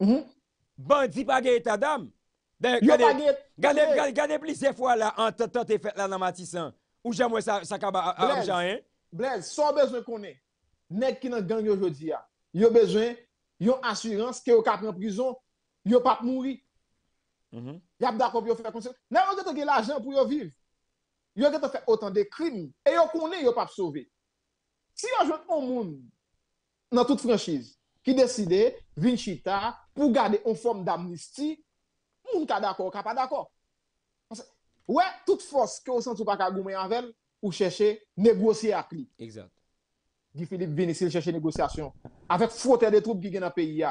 Mhm. Bandi page et ta dam Gane plise fwa la An te te te fete la nan matisan Ou jan mwen sa kaba Blez, son bezon konen Nek ki nan ganyo jodi ya Yo bezon, yo asurans Ke yo kap nan prizon, yo pap mouri mhm. Yabda kop yo fwe konsen Nan yo te te ge la jen pou yo viv Yo te te fwe otan de krim E yo konen yo pap sove Si la jen an moun Nan tout franjiz qui décidait, Vinchita, pour garder une forme d'amnistie, moun ka d'accord, ka pas d'accord. Ouais, toute force que vous sentez pas avec ou chercher négocier avec lui. Exact. Guy Philippe vient ici chercher négociation avec faute de troupes qui gagne dans le pays.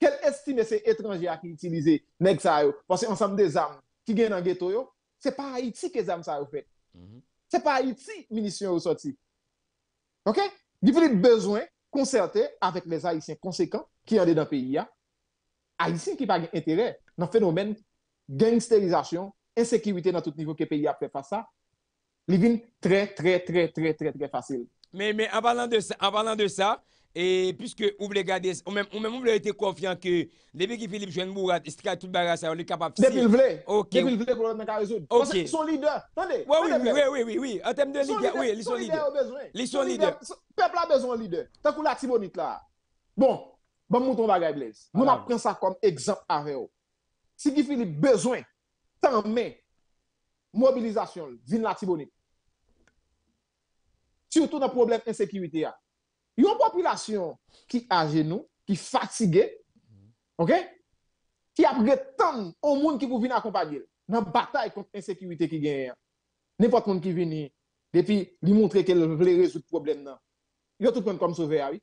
Quelle estime ces étrangers qui utilisent nèg ça parce que ensemble des armes qui viennent dans le ghetto n'est pas Haïti que les armes ça fait. Ce mhm. n'est C'est pas Haïti munitions sorti. OK? Guy Philippe besoin concerter avec les Haïtiens conséquents qui sont dans le pays. Hein. Haïtiens qui n'ont pas intérêt dans le phénomène gangstérisation, insécurité dans tout niveau que le pays a fait face à. très, très, très, très, très, très facile. Mais, mais en, de ça, en parlant de ça, et puisque vous voulez garder, ou même, vous voulez être confiant que depuis que Philippe Jeune Bourrat, il sera tout bagasse, il est capable de. faire. Depuis il voulait. Ok. Depuis il voulait pour l'autre résoudre. Ok. Parce qu'ils sont leaders. Attendez. Oui, oui, oui, oui, oui, oui. En termes de leaders, oui, ils sont leaders. Ils sont leaders. Le peuple a besoin de leaders. Tant que la Tibonite là. Bon, bon, mouton bagaille blesse. Nous, on ah. prendre ça comme exemple avec eux. Si Philippe a besoin, tant mais, mobilisation, vine la Tibonite. Surtout dans le problème d'insécurité. Yon population qui a genou, qui fatiguée, ok, qui a tant au monde qui pour venir accompagner dans la bataille contre l'insécurité qui gagne. N'importe qui qui vient, depuis lui montrer qu'elle veut résoudre le problème. Il a tout monde comme sauver, oui.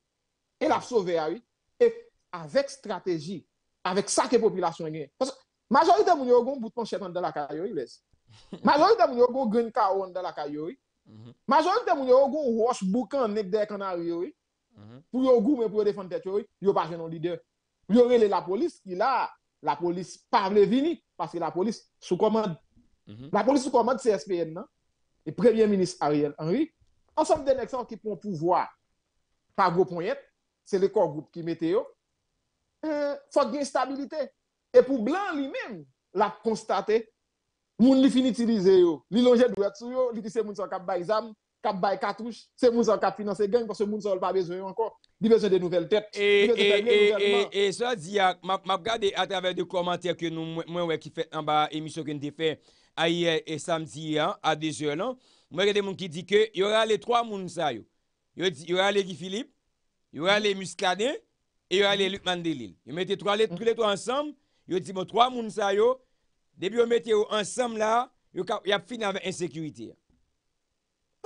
Et la sauver, oui. Et avec stratégie, avec ça que la population gagne. Parce que la majorité de gens ont un bouton de dans la la Majorité de gens ont un dans la mhm. Majorité de gens ont un gros boucan dans la canari. Mhm. Pour yon mais pour défendre tête, yon pas un leader. Yon relè la police, qui là, la police parle vini, parce que la police sous commande. Mhm. La police sous commande CSPN, non? Et Premier ministre Ariel Henry, ensemble des élections qui prennent pouvoir par gros poignet, c'est le corps groupe qui mettait yo. Euh, faut qu'il stabilité. Et pour Blanc lui-même, l'a constaté, moun li fini utiliser yo, li longe doit sur yo, li dit c'est moun son kap kap bay katouche, se moun sa kap finanse gen, kwa se moun sa oul pa bezwen yo ankon, di bezwen de nouvel tek, di bezwen de nouvel man. E sa di ya, map gade a traver de komantir ke nou mwen wè ki fè anba emisyon gen de fè ayer e samdi ya, a de zyon lan, mwen gade moun ki di ke, yo rale 3 moun sa yo, yo rale Gifilip, yo rale Muskanen, yo rale Lutman Delil. Yo mette 3 letro ansem, yo di bo 3 moun sa yo, debi yo mette yo ansem la, yo kap fin avè insekurite ya.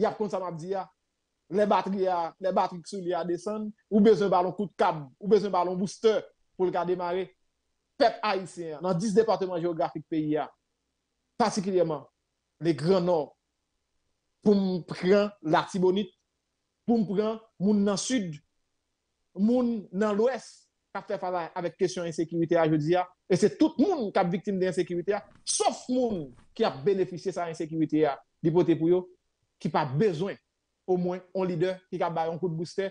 Il y a comme ça m'a dit, les batteries, les batteries sur les descendre. ou besoin d'un ballon coup de câble, ou besoin d'un ballon booster pour le cas démarrer. Peuple haïtien, dans 10 départements géographiques pays, particulièrement les grands nord, pour me prendre la Tibonite, pour me prendre moun dans le sud, gens dans l'ouest, qui fait face avec question insécurité à Et c'est tout le monde qui est victime de l'insécurité, sauf le monde qui a bénéficié de cette insécurité, l'hypothèse pour eux, ki pa bezwen ou mwen on lider ki ka bayon kou de booster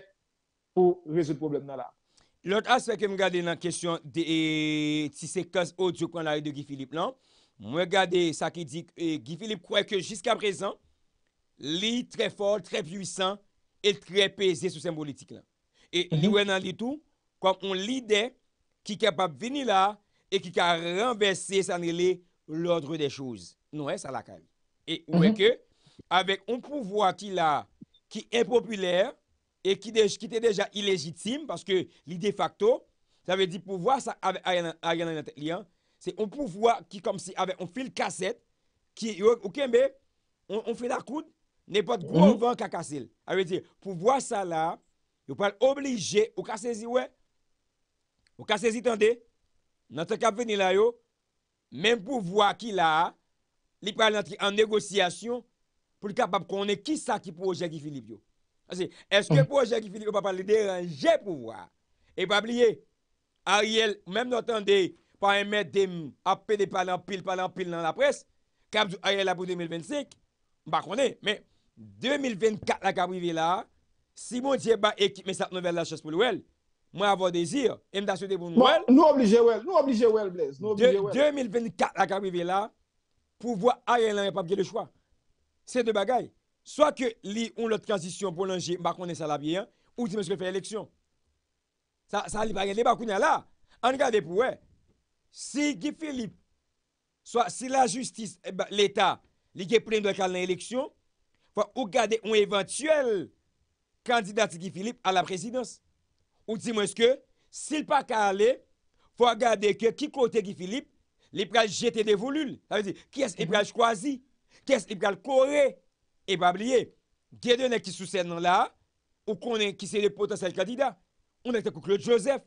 pou rezout problem nan la. Lòt aspeke mwen gade nan kèsyon de ti se kòz o diyo kon la e de Gifilip lan, mwen gade sa ki dik, Gifilip kwae ke jiska prezan, li tre fol, tre pwisan, e tre peze sou sen politik lan. E lwen nan ditou, kwa mwen lider ki ka pa veni la e ki ka renvesse san ele lòdre de chouz. Nou e sa la kal. E mwen ke avec un pouvoir qui là, qui est populaire et qui, était déjà illégitime parce que l'idée facto, ça veut dire pouvoir, ça, avec Ariana hein. c'est un pouvoir qui comme si avec un fil cassette, qui, au on, on fait la coude, n'est pas de gros vent qui a Ça veut dire, pouvoir ça là, il pas obligé, ou ne saisir, ouais, ou qu'à saisir, attendez, notre ce venir là, yo, même pouvoir qui là, il pas en négociation pou l ka bab konen ki sa ki proje ki filib yo. Asi, eske mm. proje ki filib yo pa pali deranje pou vwa. E bab liye, Ariel, mèm notande, pa mèm de m apè de palan pil palan pil nan la pres, kab zou Ariel la pou 2025, m bak konen, mèm 2024 la ka bive la, si moun diye ba ekip me sat nouvel la chas pou l wel, mwen avon dezir, m da sote pou nou wel. Nou oblije wel, nou oblije wel, Blaise, nou oblije wel. 2024 la ka bive la, pou vwa Ariel la repabge le chwa. Se de bagay. Soa ke li ou lote kansisyon pou lanji, bakounen sa la biyan, ou di monske fè l'eleksyon. Sa li bagay, li bakounen la. An gade pou wè. Si Gifilip, soa si la justis, eh l'Etat, li gè pren de kal nan eleksyon, fò ou gade ou eventuel kandidati Gifilip a la prezidans. Ou di monske, si l pa kalè, fò gade ke ki kote Gifilip, li prej jete devoulul. Ki es e prej kwa zi? Qu'est-ce qu'il va courir et eh pas ben, oublier. Gé de qui sous scène là, ou connaît qui c'est le potentiel candidat. On est avec Claude Joseph,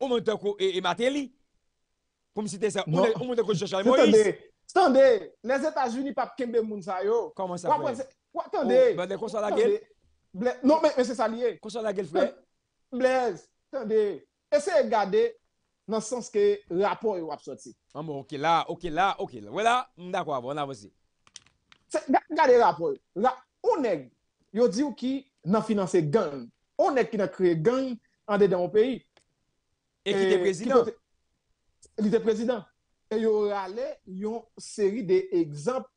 on est avec et, Matéli. Comme si c'était ça, on est avec Jean-Charles Moïse. Attendez, les États-Unis pas kembe moun ça. Comment ça fait? Attendez. Oh, ben, non mais, c'est ça lié. Consa la gueule frère. Blaise, attendez. Essayez de garder dans le sens que le rapport est sorti. Ah bon, OK là, OK là, OK Voilà, d'accord, on avance. Regardez là, Paul. Là, on est. Il y a qui a financé gang. On est qui a créé la en dedans le pays. Et qui est président? Il était président et Il y a une série d'exemples.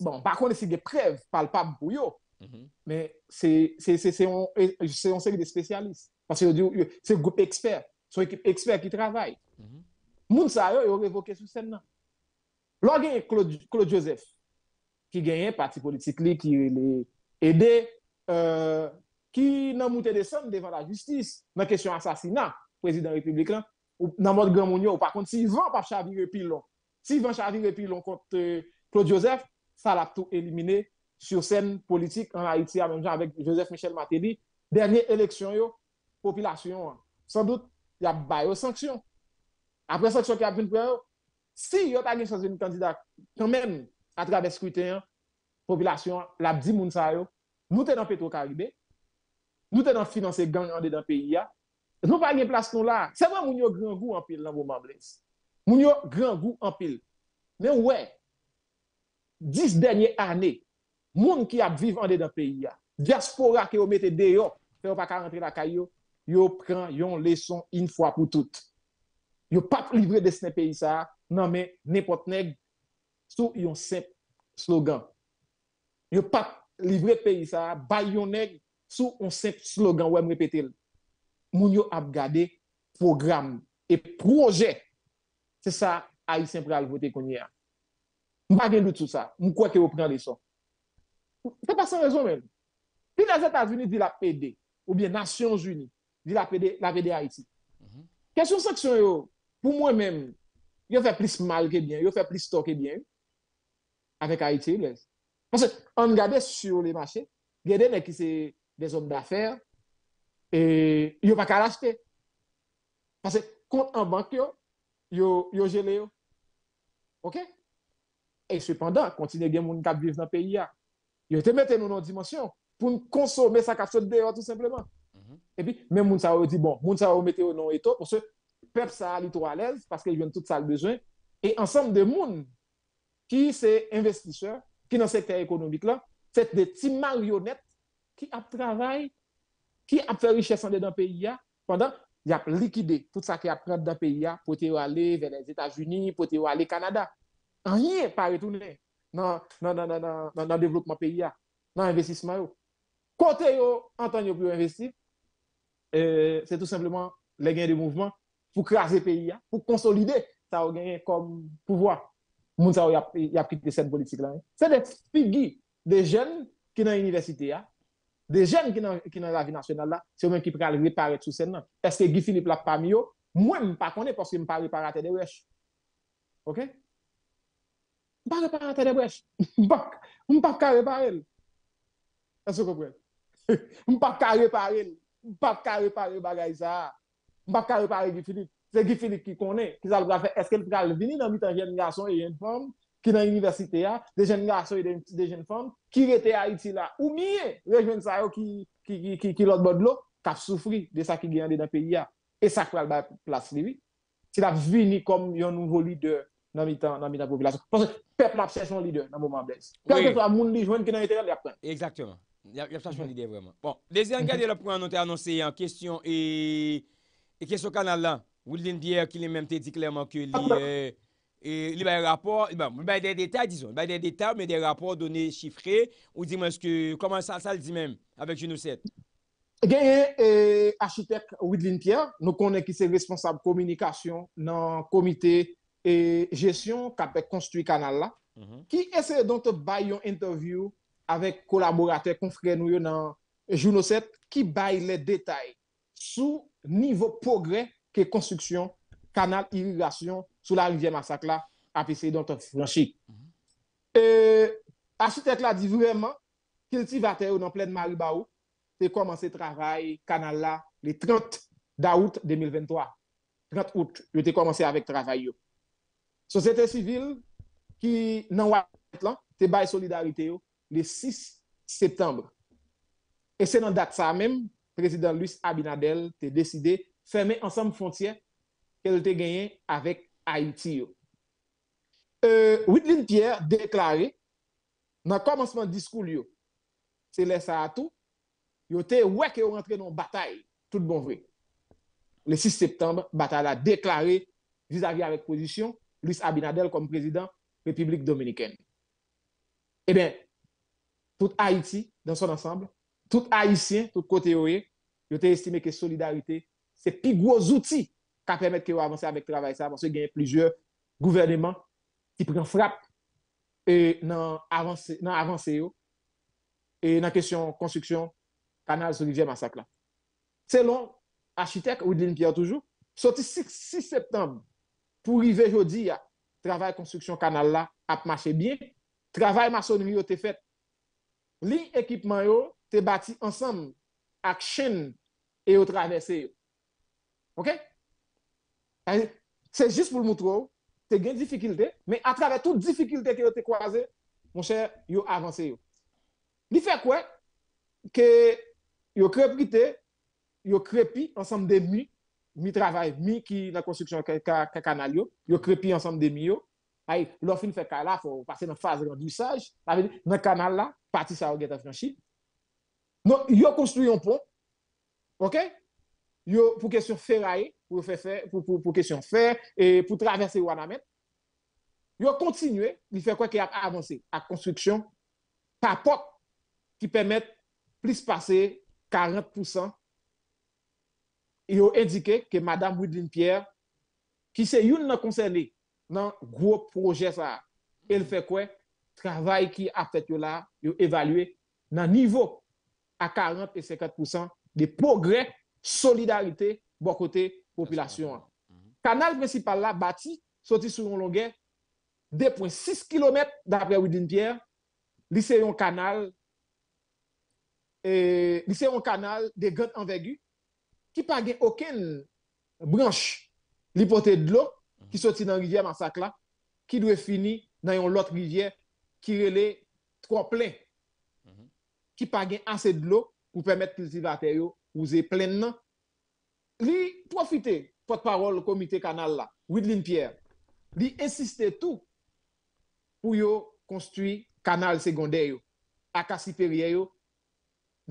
Bon, par contre, c'est des preuves palpables pour vous. Mhm. Mais c'est une série de spécialistes. Parce que c'est un groupe expert. C'est une équipe expert qui travaille. Les gens ont révoqué ce scène. L'autre est Claude Joseph qui gagne un parti politique qui les aidé, euh, qui euh, des sommes devant la justice dans la question de président républicain, président dans ou dans de la guerre par contre, si van chavirer le pilon, si chavirer le pilon contre euh, Claude Joseph, ça la tout éliminé sur scène politique en Haïti, à même Joseph Michel Matéli, Dernière élection yo, population. Hein. Sans doute il y sanctions. Après sanctions. Après sanksyon qui a vin preyo, si il y a chance veni candidat, quand même, à travers scrutin, population, la dit moun sa yo, nous sommes dans Petro-Caribé, nous sommes dans financer gang en dedans pays nous pas de place nous là. C'est vrai moun yo grand goût en pile dans moment blesse. Moun yo grand goût en pile. Mais ouais, dix dernières années, moun qui a vivent en dedans pays diaspora qui ont mette dehors, fait pas rentrer la caillou, yo prend yon leçon une fois pour toutes. Yo pas livrer de ce pays ça, non mais n'importe nèg sous un simple slogan. ne n'ont pas livrer le pays, ça, pays, sous un simple slogan, ouais, répéter. Mounio a gardé programme et projet. C'est ça, Haïtien pour voter qu'on y a. M'a pas tout ça. Je crois que vous prenez les Ce C'est pas sans raison même. Si les États-Unis disent la PD, ou bien Nations Unies, disent la PD, la PD Haïti. Mhm. Question sanction, pour moi-même, il fait plus mal que bien, il fait plus tort que bien avec Haïti. Parce qu'on regarde sur les marchés, il y a des qui sont des hommes d'affaires et ils n'ont pas qu'à l'acheter. Parce que compte en banque, ils ont gelé. OK? Et cependant, continuez à vivre des qui vivent dans le pays. Ils ont mis nous dans dimension pour consommer sa capsule dehors tout simplement. Mhm. Et puis, même les gens dit bon, les gens mettre au nom et tout, parce que le peuple ça à l'aise parce qu'ils ont tout ça le besoin. Et ensemble de monde qui c'est investisseurs, qui dans secteur économique là, c'est des petits marionnettes qui travaillent, qui a fait richesse dans le pays pendant qu'ils a liquidé tout ça qui a pris dans le pays pour aller vers les États-Unis, pour aller au Canada. Rien n'est pas dans, dans, le développement pays dans l'investissement. Côté yo, en tant investir, euh, c'est tout simplement les gains de mouvement pour craser le pays, pour consolider ça comme pouvoir. Il y a des jeunes qui sont dans l'université, des jeunes qui sont dans la vie nationale, qui réparer tout ça. Est-ce que Guy Philippe n'a pas mis Moi, je ne connais pas parce que je ne peux pas réparer les brèches. Ok Je ne peux pas réparer les brèches. Je ne peux pas réparer Est-ce que vous comprenez Je ne peux pas réparer les Je ne peux pas réparer les brèches. Je ne peux pas réparer Guy Philippe c'est qui Philippe qui connaît, qui de faire, est-ce qu'il va venir dans de jeune garçon et une femme qui dans l'université, hein? des jeunes garçons et des jeunes femmes qui étaient à Haïti là, ou mieux, les ça qui, qui, qui, qui, l'autre bord de l'eau, qui souffert de ça qui vient dans le pays. Hein? Et ça qui la place lui. C'est a venir comme un nouveau leader dans la population. Parce que le peuple a cherché un leader dans le moment blesse. Quel que qui dans l'intérieur, il Exactement. Il a cherché un leader vraiment. Bon, deuxième, il le point, on a annoncé en hein, question et, et question canal là. Woodlin Pierre ki li menmte di klerman ki li eh, eh, baye rapor, baye dey detay, dison, baye dey detay, men dey rapor donè chifre, ou di mwen skè, koman sa sa li di menm, avèk jounou set. Genye, eh, architek Woodlin Pierre, nou konè ki se responsable komunikasyon nan komite e jesyon kapèk konstruy kanal la, mhm. ki ese don te baye yon interview avèk kolaborate konfre nou yo nan jounou set, ki baye le detay sou nivou progrè Que construction, canal, irrigation sous la rivière Massacre a apese don à Et à -hmm. là vraiment la di vreman, kiltivate yo nan plen mari ba commencé le le 30 d'août 2023. 30 août, il commencé commencé avec travail société Société qui qui nan été là, te bail solidarité solidarité le 6 septembre. Et c'est dans date ça le Président Luis Abinadel a décidé fèmè ansem fontyen ke loutè genyen avèk Haiti yo. Euh, Whitley Pierre deklare nan komanseman diskou liyo se lè sa atou, yo te wèk yo rentre nan batay tout bon vre. Le 6 septembre, batay la deklare vis-à-vis avèk pozisyon, Louis Abinadel kom prezident Republik Dominikèn. E eh ben, tout Haiti, dans son ensemble, tout Haitien, tout kote yo, yo te estime ke solidarite se pi gwo zouti ka premet ki yo avanse amek travay sa, avanse genye plizye gouvernement ki pren frap nan avanse yo e nan kesyon konstruksyon kanal sou lide masak la. Se lon, architek, ou din pya toujou, soti 6 septembre, pou rive jodi ya, travay konstruksyon kanal la, ap mache bien, travay mason mi yo te fet, li ekipman yo te bati ansam ak chen yo travese yo. OK? C'est juste pour le montrer, tu as des difficulté, mais à travers toute difficulté que tu as croisées, mon cher, tu as avancé. Il fait quoi? Que tu crépité, tu crépi ensemble des mi, mi travail, mi qui la construction canal, tu crépi ensemble des mi. Lorsqu'il fait ça, il faut passer dans la phase de Dans le canal, là, partie ça, on franchi. Donc, ils ont construit un pont. OK? pour question ferraille, pour, faire, pour, question fer, et pour traverser Wanamet, a continué, il fait quoi qu'il a avancé à construction par porte qui permet plus passer 40%. Ils ont indiqué que Mme Woodline Pierre, qui c'est une concernée dans gros projet ça, elle fait quoi? Travail qui a fait là, évalué dans niveau à 40 et 50% des progrès solidarite bo kote popilasyon. Kanal presipal la bati, soti sou yon longen, 2.6 kilometre d'apre Ouidine Pierre, lise yon kanal, lise yon kanal de Gote en Vegu, ki page oken branch li poten d'lo ki soti nan rivye Mansakla, ki dwe fini nan yon lot rivye ki rele 3 ple, ki page anse d'lo pou pwemet ki lisi vateyo ou zè plèn nan, li profite pot parol komite kanal la, Wydlin Pierre, li insistè tou, pou yo konstwi kanal segondè yo, akasi perye yo,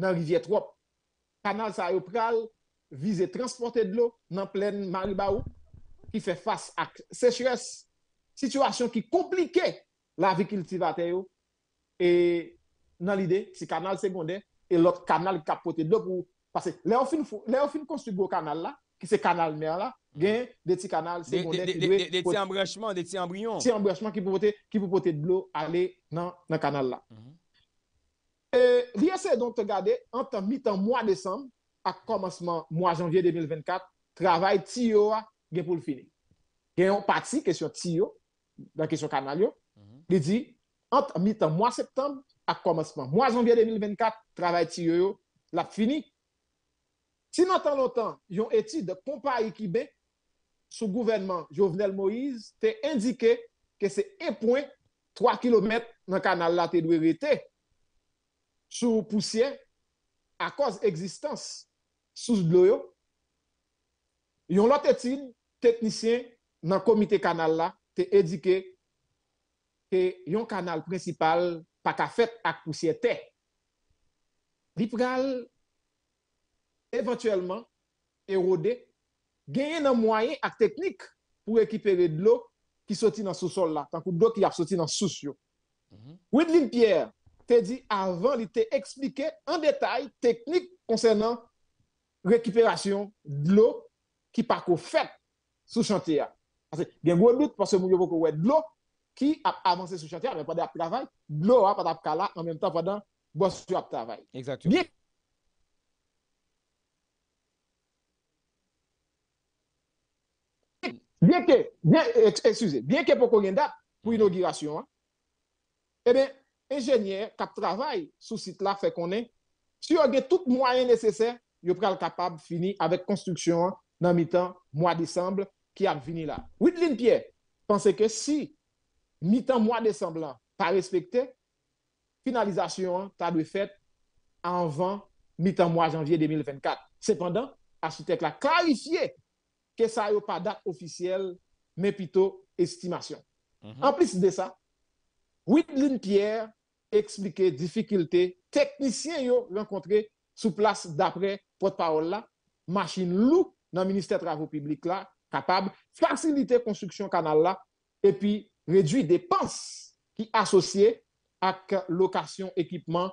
nan rivyè trop, kanal sa yo pral, vize transportè dlo, nan plèn Maribau, ki fè fass ak sechres, situasyon ki komplike, la vikil tivate yo, nan lide, si kanal segondè, e lot kanal kapote dlo pou yo, Pasè, lè ou fin konstrubo kanal la, ki se kanal mè la, gen de ti kanal se mounen. De ti embrèchman, de ti embrion. Ti embrèchman ki pou pote blou ale nan kanal la. Li asè don te gade, anta mitan mwa desan, ak komasman mwa janvye 2024, travay ti yo a gen pou l fini. Gen yon patsi, kesyon ti yo, la kesyon kanal yo, li di, anta mitan mwa septan, ak komasman mwa janvye 2024, travay ti yo yo, l ap fini. Sinon, tant longtemps, il y a une étude comparée sous gouvernement Jovenel Moïse, qui a indiqué que c'est 1,3 km dans le canal là, qui doit sous poussière à cause existence sous l'eau. Il y a une autre étude, technicien dans le comité canal là, qui a indiqué que le canal principal n'a pas fait à poussière terre éventuellement érodé, gagner un moyen et technique pour récupérer de l'eau qui sortit dans ce sous-sol là, tant que l'eau qui a sorti dans ce sous-sol. Widlin mhm. Pierre t'a dit avant, il t'a expliqué en détail technique concernant récupération de l'eau qui pas fait sous chantier. Parce que il y a doute parce que vous beaucoup de l'eau qui a avancé sous chantier, mais pas de travail, de l'eau pas de en même temps pendant boss travail. Exactement. Bien Bien ke, bien, eh, excusez, bien ke poko gen dat pou inaugurasyon an, e ben, enjenyer kat travay sou sit la fe konen, si yo gen tout mwayen neseser, yo pral kapab fini avek konstruksyon nan mi tan mwa disembl ki ak vini la. Wittlin Pierre, pense ke si mi tan mwa disembl la pa respekte, finalizasyon ta dwe fet anvan mi tan mwa janvye 2024. Sependan, asitek la klarifiye ça n'a pas date officielle, mais plutôt estimation. Mhm. En plus de ça, Whitlin Pierre expliquait difficultés techniciens yo rencontré sous place d'après porte-parole là, machine loup dans le ministère des Travaux publics là, capable faciliter construction canal là et puis réduire dépenses qui associées à location équipement,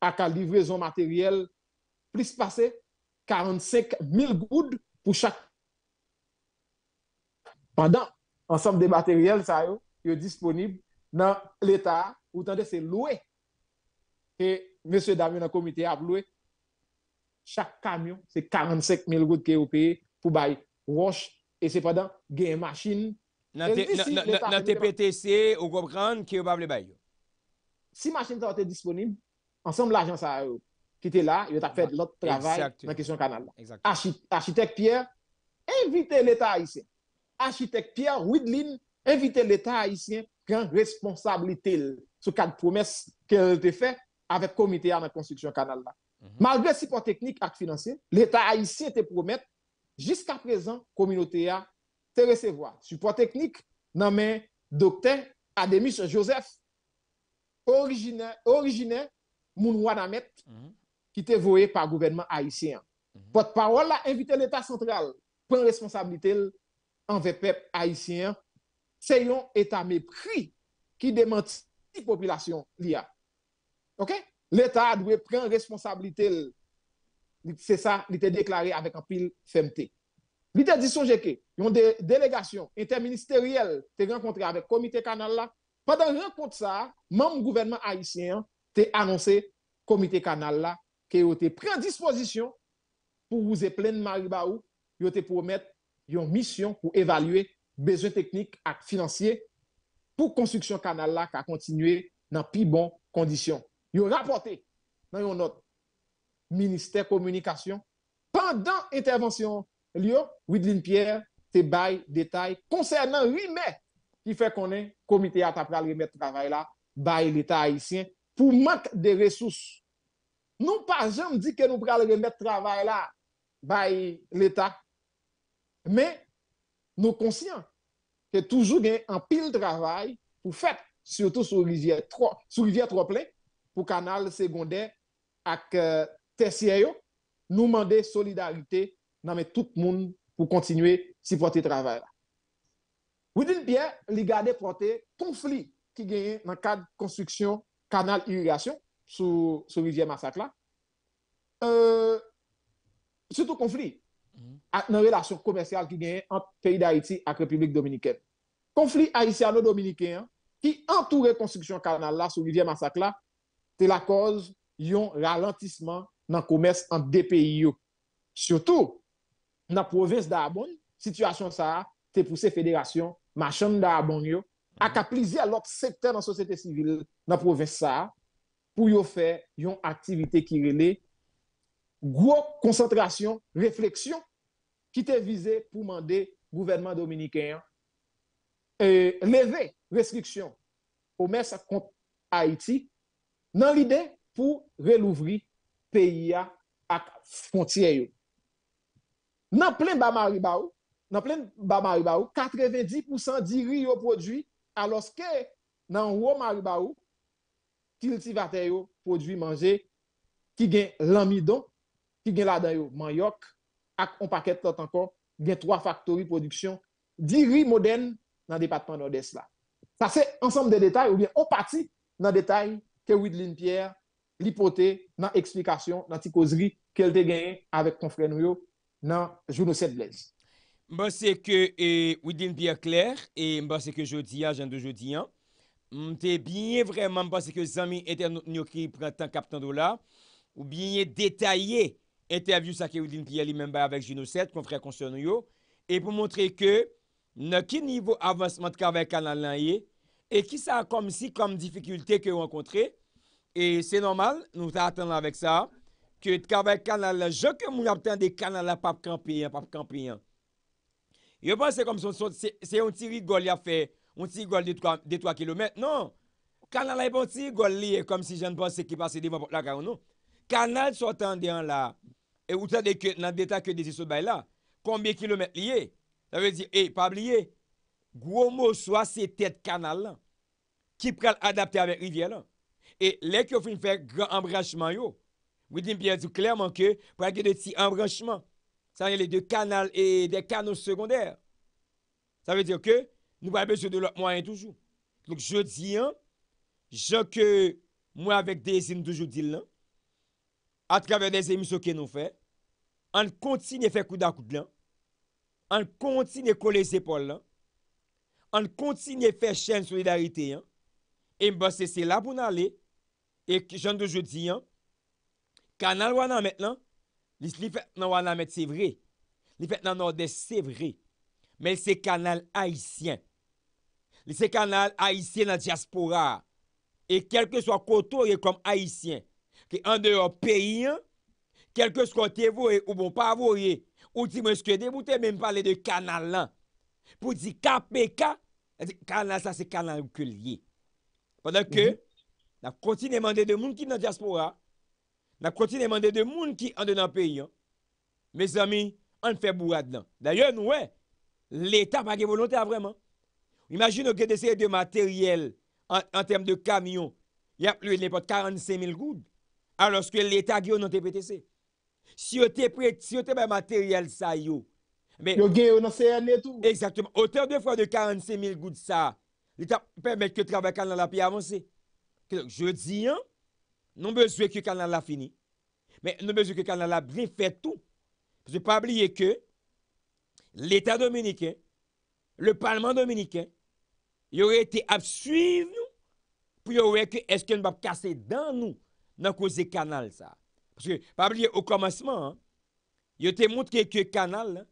à la livraison matériel, plus passer 45 000 gouttes pour chaque pendant, ensemble des matériels, ça est disponible dans l'État, ou tenter c'est loué. Et monsieur Damien, dans le comité, a loué. Chaque camion, c'est 45 000 gouttes qui est payé pour bailler roche. Et c'est pendant, il y a machine. Dans le TPTC, vous comprenez qui est pas bailler. Si machine machines était disponible, ensemble l'agence ça qui était là, il a fait l'autre travail dans la question canal. Architecte Pierre, invitez l'État ici architecte Pierre Widlin invite l'État haïtien prendre responsabilité sur quatre promesse qu'elle a fait avec le comité de la construction canal là. Mhm. Malgré support technique et financier, l'État haïtien te promet jusqu'à présent la communauté a te recevoir support technique nommé docteur Ademis Joseph originaire originaire Mounouanamet mhm. qui te voué par le gouvernement haïtien. Votre mhm. parole a invité l'État central prend responsabilité en peuple haïtien, c'est un état mépris qui démentit la population a OK L'État doit prendre responsabilité. C'est ça, il était déclaré avec un pile fermeté. Il était dit songer que une délégation interministérielle t'est rencontrée avec le comité canal là. Pendant la rencontre ça, même gouvernement haïtien a annoncé comité canal là que était pris disposition pour vous plein de maribaou, il te promettre yon misyon pou evalue bezon teknik ak finansye pou konstruksyon kanal la ka kontinue nan pi bon kondisyon. Yon rapote nan yon not Ministère Kommunikasyon pandan intervensyon liyo, Wydeline Pierre te bay detay konsernan rime ki fe konen komite ya ta non pral remè trabay la bay l'Etat Haitien pou mank de resous. Nou pa jom di ke nou pral remè trabay la bay l'Etat Men nou konsyen ke toujou gen an pil travay pou fet, sou Rivier Troplé, pou kanal segondè ak euh, Tessier yo, nou mande solidarite nan men tout moun pou kontinue si pote travay la. Ou din biè, li gade pote konflik ki gen nan kad konstriksyon kanal irrigasyon sou Rivier Massacla. Euh, sou tou konflik, relation nan relasyon komersyal ki entre an d'Haïti ak République dominicaine conflit haïtiano dominicain hein, qui entoure construction kanal la sou rivye masak la, te la koz yon ralantisman nan komers an de peyi yo. Surtout, nan provins da situation situasyon sa te fédération federasyon machan da Abon yo, ak aplize alop secteurs nan sosete sivil nan provins sa, pou yo faire yon aktivite ki rele gwo konsentrasyon, réflexion. ki te vize pou mande gouvernement dominikèyan leve restriksyon pou mè sa kont Haiti nan lide pou relouvri peya ak fontyèyo. Nan plen ba maribaw, 90% diri yo prodwi aloske nan wou maribaw kilti vate yo prodwi manje ki gen lamidon, ki gen laday yo manyok, ak on paket tot ankon gen 3 faktori produksyon di ri moden nan depatman Nord-Est la. Sa se ansam de detay ou gen opati nan detay ke Wydlin Pierre li pote nan eksplikasyon nan ti kozri kel te genye avek konfren ryo nan jounoset blaze. Mba se ke eh, Wydlin Pierre Claire e mba se ke jodi a jen do jodi an mte bine vreman mba se ke zami eten nyo ki praten kapten do la ou bine detayye Etevju sa ki ou din ki yali men ba avèk jino set kon frekonsyon yo. E pou montre ke nè ki nivou avansman tka avèk kanal lan ye. E ki sa kom si kom difikultè ke ou an kontre. E se normal nou ta atan la avèk sa. Ke tka avèk kanal la, jok ke moun ap ten de kanal la pap kampiyan, pap kampiyan. Yo pan se kom son, se yon ti rigol ya fe, yon ti rigol de 3 kilometre. Non, kanal la yon ti rigol liye kom si jen pan se ki pan se di wap la kanon. Kanal son ten de an la. E wou ta de ke nan deta ke desi sou bay la, kombye kilomet liye, sa ve di, e, eh, pa liye, gwo mou swa se tet kanal lan, ki prel adapte avek rivye lan. E lek yo fin fek gran embranchman yo, wou di mbiye di klerman ke, prelke de ti embranchman, sa yon li de kanal e de kanon sekondèr. Sa ve di yo ke, nou pa apes yo de lòk mwenye toujou. Louk jodi an, jok yo ke mwen avek desi nou toujou di lan, a travè desi miso ke nou fè, an kontinye fe kouda koud lan, an kontinye kole sepol lan, an kontinye fe chen solidarite lan, e mbose se la pou nan le, e jen de jodi lan, kanal wana met lan, li fet nan wana met se vre, li fet nan orde se vre, men se kanal haisyen, li se kanal haisyen nan diaspora, e kelke so koto ye kom haisyen, ki an deyo peyi an, kelke skote vo e ou bon pa vo ye, ou di mwen skede, mwen te mwen pale de kanalan. Pou di ka pe ka, kanalan sa se kanalan ou ke liye. Fadak mhm. ke, nan konti ne mande de moun ki nan diaspora, nan konti ne mande de moun ki an de nan peyi an, mes ami, an febou ad nan. Dayen, wè, l'Etat pa ge volontè a vreman. Imagin nou ge deseye de materyel an tem de kamyon, ya plou e de ne pot 45 mil goud, aloske l'Etat ge yo nan te peteseye. Si yo te prek, si yo te be materyel sa yo Yo geyo nan se ane tou Exactement, otev de fwa de 45000 gout sa Li ta permette ke trabe kanal api avanse Kedok, jodi an Non bezwe ke kanal api fini Men, non bezwe ke kanal api Li fe tou Je pa abliye ke L'Etat Dominiken Le Parlement Dominiken Yo re te ap suive Pou yo re ke eske n bab kase dan nou Nan kose kanal sa Parce que, pas oublier, au commencement, hein, il montré que le canal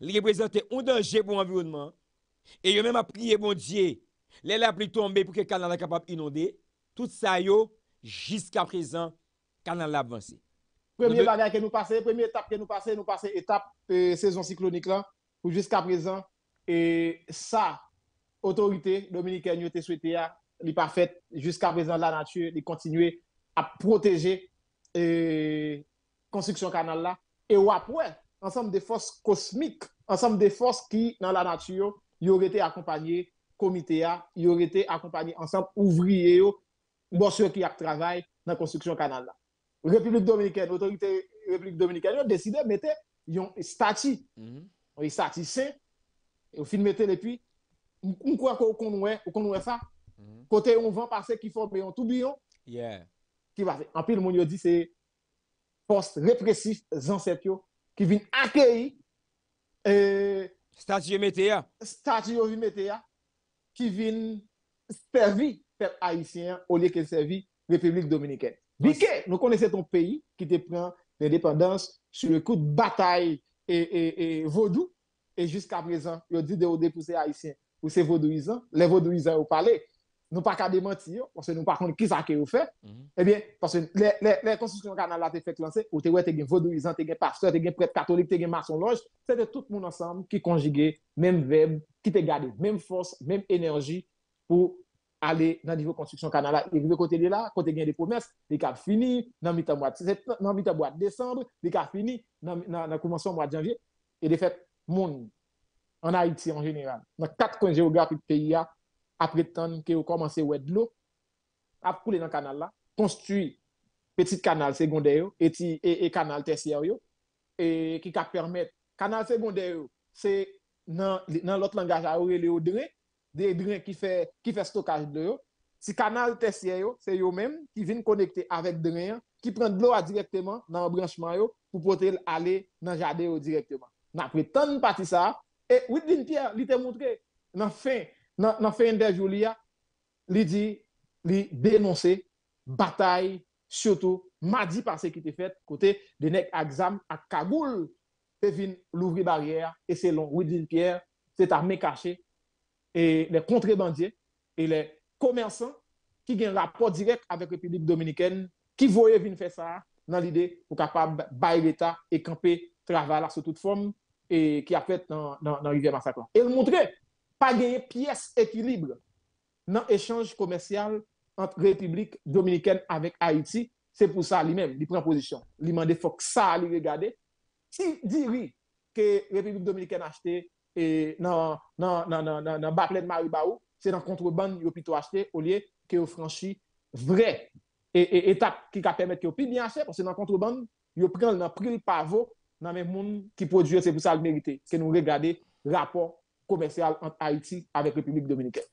représente hein, représentait un danger pour l'environnement. Et il même a prié, mon Dieu, les la pluie pour que le canal soit capable d'inonder. Tout ça, jusqu'à présent, le canal a avancé. Premier bagage que nous passons, première étape que nous passons, nous passons étape la euh, saison cyclonique là, jusqu'à présent, et ça, autorité dominicaine, nous souhaité, n'est pas fait jusqu'à présent, la nature, de continuer à protéger et construction canal là et ou après ensemble des forces cosmiques ensemble des forces qui dans la nature y aurait été accompagné comité a y aurait été accompagné ensemble ouvriers ceux qui a travaillé dans construction canal là République dominicaine autorité République dominicaine a décidé de mettre un statut un mhm. statut et au fin mettre les puis on croit qu'on connaît ça mhm. côté on vent passer qui forme tout bien yeah qui va faire. En pile, mon dit, c'est force répressif, ancêtres qui vient accueillir. Euh, statue Météa. Statue Météa, qui vient servir peuple haïtien au lieu qu'elle la République dominicaine. Biquet, nous connaissons ton pays qui te prend l'indépendance sur le coup de bataille et, et, et vaudou. Et jusqu'à présent, il dit de dépousser Haïtiens ou c'est vaudouisant. Les vaudouisants ont parlé. nou pa ka demantir, ou se nou pa konde ki sa ke ou fe, e bie, ou se le konstruksyon kanal la te fek lanse, ou te we te gen vodouizan, te gen pastor, te gen pret katolik, te gen mason loj, se te tout moun ansam, ki konjige, menm veb, ki te gade, menm fos, menm enerji, pou ale nan divyo konstruksyon kanal la, e vive kote de la, kote gen de pomers, de ka fini, nan mita mwad, nan mita mwad desandre, de ka fini, nan koumanson mwad janvye, e de fet, moun, an Haiti, après tant que vous commencez à ouais de l'eau, à couler dans le canal là, construire petit canal secondaire et, canal tertiaire et qui permettre canal secondaire c'est dans l'autre langage à le drain des drains qui fait qui fait stockage de l'eau si canal tertiaire c'est eux mêmes qui viennent connecter avec drain qui prennent de l'eau directement dans le branchement pour pouvoir aller dans le jardin directement tant de partie ça et Whitlin Pierre il t'a montré dans fin dans la fin de julia il dit, il dénoncer bataille, surtout mardi passé qui était fait côté de Nek Axam à Kagoul, te venu l'ouvrir barrière, et selon Widin Pierre, c'est armée cachée, et les contrebandiers, et les commerçants qui ont un rapport direct avec la République dominicaine, qui voyaient venir faire ça dans l'idée pour capable bailler l'État et camper travail sous toute forme et qui a fait dans, dans, Rivière Massacre. Et le montrer pas gagner pièce équilibre dans l'échange commercial entre République dominicaine avec Haïti. C'est pour ça lui-même, il prend position. Il demande faut que ça lui regarde. Si oui que République dominicaine a acheté et dans dans dans Marie-Bahou, Maribaou, c'est dans contrebande a plutôt acheté au lieu que a franchi vrai et, étape qui va permettre que plus bien acheté parce que dans contrebande il a pris prix pavot dans le monde qui produit c'est pour ça le mérité que nous regarder rapport commercial en Haïti avec République dominicaine.